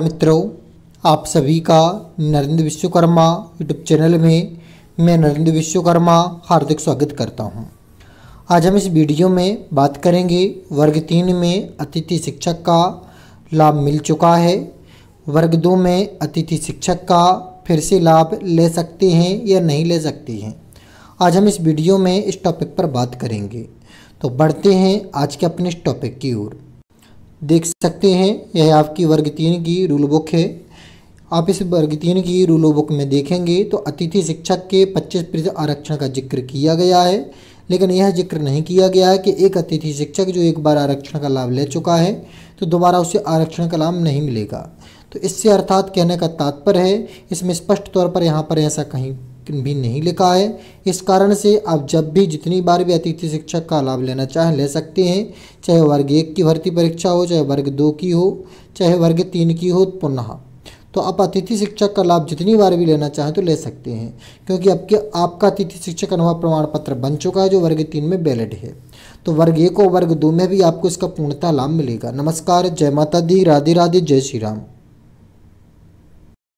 मित्रों आप सभी का नरेंद्र विश्वकर्मा यूट्यूब चैनल में मैं नरेंद्र विश्वकर्मा हार्दिक स्वागत करता हूं। आज हम इस वीडियो में बात करेंगे वर्ग तीन में अतिथि शिक्षक का लाभ मिल चुका है वर्ग दो में अतिथि शिक्षक का फिर से लाभ ले सकते हैं या नहीं ले सकते हैं आज हम इस वीडियो में इस टॉपिक पर बात करेंगे तो बढ़ते हैं आज के अपने इस टॉपिक की ओर देख सकते हैं यह आपकी वर्ग तीन की रूल बुक है आप इस वर्ग तीन की रूल बुक में देखेंगे तो अतिथि शिक्षक के 25 प्रतिशत आरक्षण का जिक्र किया गया है लेकिन यह जिक्र नहीं किया गया है कि एक अतिथि शिक्षक जो एक बार आरक्षण का लाभ ले चुका है तो दोबारा उसे आरक्षण का लाभ नहीं मिलेगा तो इससे अर्थात कहने का तात्पर्य है इसमें स्पष्ट तौर पर यहाँ पर ऐसा कहीं भी नहीं लिखा है इस कारण से आप जब भी जितनी बार भी अतिथि शिक्षक का लाभ लेना चाहें ले सकते हैं चाहे वर्ग एक की भर्ती परीक्षा हो चाहे वर्ग दो की हो चाहे वर्ग तीन की हो पुनः तो आप अतिथि शिक्षक का लाभ जितनी बार भी लेना चाहें तो ले सकते हैं क्योंकि आपके आपका अतिथि शिक्षक अनुभव प्रमाण पत्र बन चुका है जो वर्ग तीन में वैलिड है तो वर्ग एक और वर्ग दो में भी आपको इसका पूर्णता लाभ मिलेगा नमस्कार जय माता दी राधे राधे जय श्री राम